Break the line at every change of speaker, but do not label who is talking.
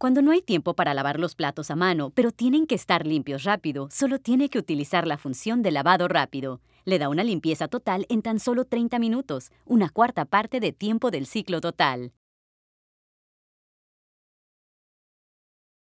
Cuando no hay tiempo para lavar los platos a mano, pero tienen que estar limpios rápido, solo tiene que utilizar la función de lavado rápido. Le da una limpieza total en tan solo 30 minutos, una cuarta parte de tiempo del ciclo total.